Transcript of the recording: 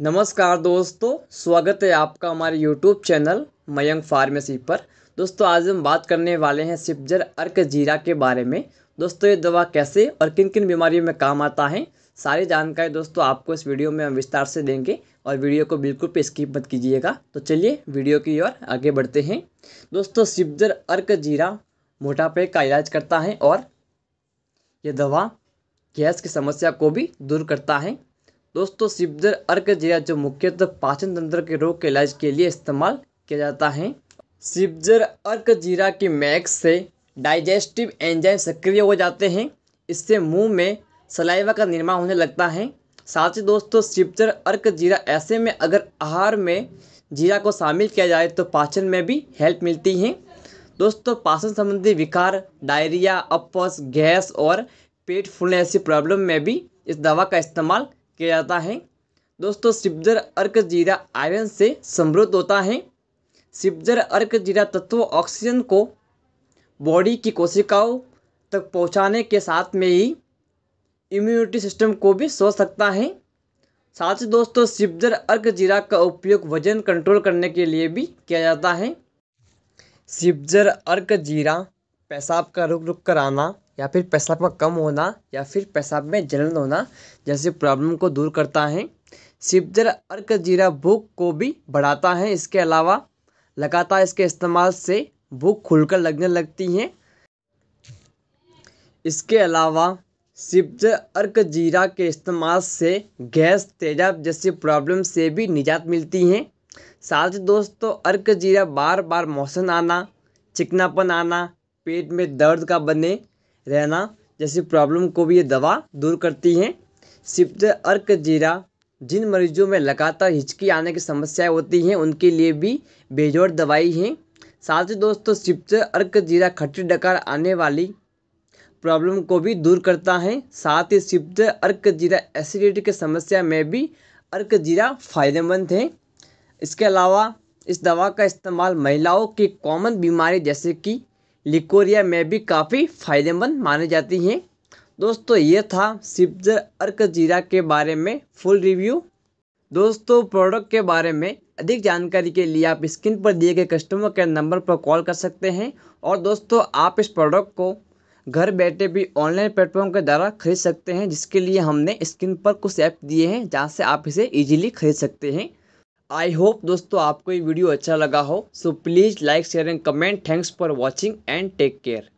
नमस्कार दोस्तों स्वागत है आपका हमारे यूट्यूब चैनल मयंक फार्मेसी पर दोस्तों आज हम बात करने वाले हैं सिपजर अर्क जीरा के बारे में दोस्तों ये दवा कैसे और किन किन बीमारियों में काम आता है सारी जानकारी दोस्तों आपको इस वीडियो में हम विस्तार से देंगे और वीडियो को बिल्कुल पे स्किप मत कीजिएगा तो चलिए वीडियो की ओर आगे बढ़ते हैं दोस्तों सिपजर अर्क जीरा मोटापे का इलाज करता है और ये दवा गैस की समस्या को भी दूर करता है दोस्तों सिबदर अर्क जीरा जो मुख्यतः पाचन तंत्र के रोग के इलाज के लिए इस्तेमाल किया जाता है सिबजर अर्क जीरा की मैक्स से डाइजेस्टिव एंजाइम सक्रिय हो जाते हैं इससे मुंह में सलाइवा का निर्माण होने लगता है साथ ही दोस्तों सिबजर अर्क जीरा ऐसे में अगर आहार में जीरा को शामिल किया जाए तो पाचन में भी हेल्प मिलती है दोस्तों पाचन संबंधी विकार डायरिया अपस गैस और पेट फूलने ऐसी प्रॉब्लम में भी इस दवा का इस्तेमाल किया जाता है दोस्तों सिब्जर अर्क जीरा आयरन से समृद्ध होता है सिब्जर अर्क जीरा तत्व ऑक्सीजन को बॉडी की कोशिकाओं तक पहुंचाने के साथ में ही इम्यूनिटी सिस्टम को भी सो सकता है साथ ही दोस्तों सिब्जर अर्क जीरा का उपयोग वजन कंट्रोल करने के लिए भी किया जाता है सिब्जर अर्क जीरा पेशाब का रुक रुक कर आना या फिर पेशाब का कम होना या फिर पेशाब में जलन होना जैसे प्रॉब्लम को दूर करता है सिपजर अर्क जीरा भूख को भी बढ़ाता है इसके अलावा लगातार इसके इस्तेमाल से भूख खुलकर लगने लगती है इसके अलावा सिपज अर्क जीरा के इस्तेमाल से गैस तेजाब जैसी प्रॉब्लम से भी निजात मिलती है साथ ही दोस्तों अर्क जीरा बार बार मौसम आना चिकनापन आना पेट में दर्द का बने रहना जैसी प्रॉब्लम को भी ये दवा दूर करती हैं सिप्त अर्क जीरा जिन मरीजों में लगातार हिचकी आने की समस्याएं होती हैं उनके लिए भी बेजोड़ दवाई हैं साथ ही दोस्तों सिप्त अर्क जीरा खट्टी डकार आने वाली प्रॉब्लम को भी दूर करता है साथ ही सिप्त अर्क जीरा एसिडिटी की समस्या में भी अर्क जीरा फायदेमंद है इसके अलावा इस दवा का इस्तेमाल महिलाओं की कॉमन बीमारी जैसे कि लिकोरिया में भी काफ़ी फ़ायदेमंद मानी जाती हैं दोस्तों ये था सिप्जर अर्क जीरा के बारे में फुल रिव्यू दोस्तों प्रोडक्ट के बारे में अधिक जानकारी के लिए आप स्क्रीन पर दिए गए कस्टमर केयर नंबर पर कॉल कर सकते हैं और दोस्तों आप इस प्रोडक्ट को घर बैठे भी ऑनलाइन प्लेटफॉर्म के द्वारा खरीद सकते हैं जिसके लिए हमने स्क्रीन पर कुछ ऐप दिए हैं जहाँ से आप इसे ईजिली खरीद सकते हैं आई होप दोस्तों आपको ये वीडियो अच्छा लगा हो so please like share and comment thanks for watching and take care